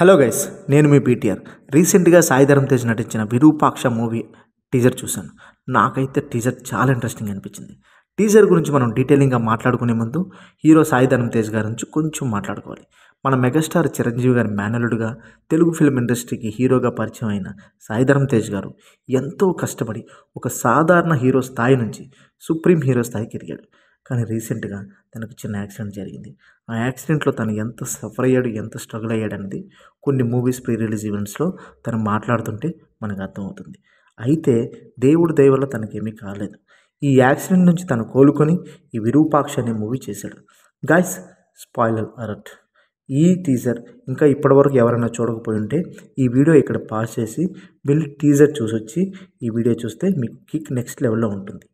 hello guys నేను మీ PTR రీసెంట్గా సాయిధరం తేజ్ నటించిన విరూపాక్ష మూవీ టీజర్ చూశాను నాకైతే టీజర్ చాలా ఇంట్రెస్టింగ్ అనిపించింది టీజర్ గురించి మనం డీటెయిలింగ్గా మాట్లాడుకునే ముందు హీరో సాయిధరం తేజ్ గారి నుంచి కొంచెం మాట్లాడుకోవాలి మన మెగాస్టార్ చిరంజీవి గారి మేనలుడుగా తెలుగు ఫిల్మ్ ఇండస్ట్రీకి హీరోగా పరిచయం అయిన సాయిధరం తేజ్ గారు ఎంతో కష్టపడి ఒక సాధారణ హీరో స్థాయి నుంచి సుప్రీం హీరో స్థాయికి ఎదిగాడు కానీ రీసెంట్గా తనకు చిన్న యాక్సిడెంట్ జరిగింది ఆ యాక్సిడెంట్లో తను ఎంత సఫర్ అయ్యాడు ఎంత స్ట్రగుల్ అయ్యాడు అనేది కొన్ని మూవీస్ ప్రీ రిలీజ్ ఈవెంట్స్లో తను మాట్లాడుతుంటే మనకు అర్థమవుతుంది అయితే దేవుడి దయవల్ల తనకేమీ కాలేదు ఈ యాక్సిడెంట్ నుంచి తను కోలుకొని ఈ విరూపాక్ష అనే మూవీ చేశాడు గాయస్ స్పాయిలర్ అలర్ట్ ఈ టీజర్ ఇంకా ఇప్పటివరకు ఎవరైనా చూడకపోయి ఉంటే ఈ వీడియో ఇక్కడ పాస్ చేసి వెళ్ళి టీజర్ చూసొచ్చి ఈ వీడియో చూస్తే మీకు కిక్ నెక్స్ట్ లెవెల్లో ఉంటుంది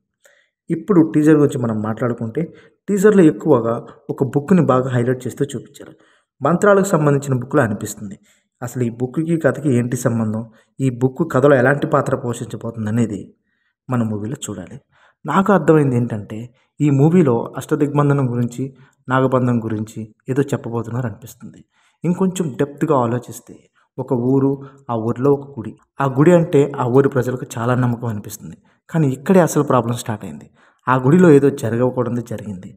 ఇప్పుడు టీజర్ గురించి మనం మాట్లాడుకుంటే టీజర్లో ఎక్కువగా ఒక బుక్ని బాగా హైలైట్ చేస్తూ చూపించారు మంత్రాలకు సంబంధించిన బుక్లో అనిపిస్తుంది అసలు ఈ బుక్కి కథకి ఏంటి సంబంధం ఈ బుక్ కథలో ఎలాంటి పాత్ర పోషించబోతుంది అనేది మన మూవీలో చూడాలి నాకు అర్థమైంది ఏంటంటే ఈ మూవీలో అష్టదిగ్బంధనం గురించి నాగబంధం గురించి ఏదో చెప్పబోతున్నారు అనిపిస్తుంది ఇంకొంచెం డెప్త్గా ఆలోచిస్తే ఒక ఊరు ఆ ఊరిలో ఒక గుడి ఆ గుడి అంటే ఆ ఊరి ప్రజలకు చాలా నమ్మకం అనిపిస్తుంది కానీ ఇక్కడే అసలు ప్రాబ్లం స్టార్ట్ అయింది ఆ గుడిలో ఏదో జరగకూడదు జరిగింది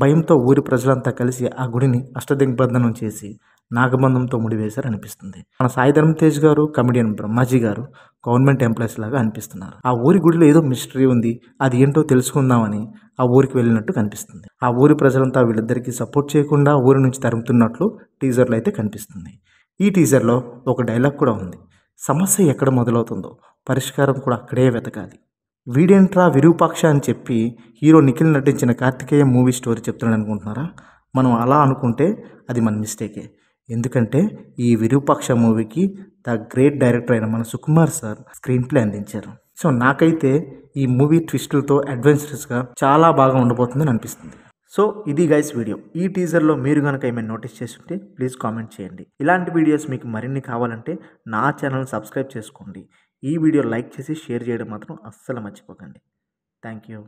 భయంతో ఊరి ప్రజలంతా కలిసి ఆ గుడిని అష్టదిగ్బంధనం చేసి నాగబంధంతో ముడివేశారు అనిపిస్తుంది మన సాయి తేజ్ గారు కమెడియన్ బ్రహ్మాజీ గారు గవర్నమెంట్ ఎంప్లాయీస్ లాగా అనిపిస్తున్నారు ఆ ఊరి గుడిలో ఏదో మిస్టరీ ఉంది అది ఏంటో తెలుసుకుందామని ఆ ఊరికి వెళ్ళినట్టు కనిపిస్తుంది ఆ ఊరి ప్రజలంతా వీళ్ళిద్దరికీ సపోర్ట్ చేయకుండా ఊరి నుంచి తరుముతున్నట్లు టీజర్లు అయితే కనిపిస్తుంది ఈ టీజర్లో ఒక డైలాగ్ కూడా ఉంది సమస్య ఎక్కడ మొదలవుతుందో పరిష్కారం కూడా అక్కడే వెతకాలి వీడేంట్రా విరూపాక్ష అని చెప్పి హీరో నిఖిల్ నటించిన కార్తికేయ మూవీ స్టోరీ చెప్తున్నాడు అనుకుంటున్నారా మనం అలా అనుకుంటే అది మన మిస్టేకే ఎందుకంటే ఈ విరూపాక్ష మూవీకి ద గ్రేట్ డైరెక్టర్ అయిన మన సుకుమార్ సార్ స్క్రీన్ ప్లే అందించారు సో నాకైతే ఈ మూవీ ట్విస్టులతో అడ్వెంచరస్గా చాలా బాగా ఉండబోతుందని అనిపిస్తుంది సో ఇది గైస్ వీడియో ఈ టీజర్లో మీరు కనుక ఏమైనా నోటీస్ చేస్తుంటే ప్లీజ్ కామెంట్ చేయండి ఇలాంటి వీడియోస్ మీకు మరిన్ని కావాలంటే నా ఛానల్ని సబ్స్క్రైబ్ చేసుకోండి ఈ వీడియో లైక్ చేసి షేర్ చేయడం మాత్రం అస్సలు మర్చిపోకండి థ్యాంక్ యూ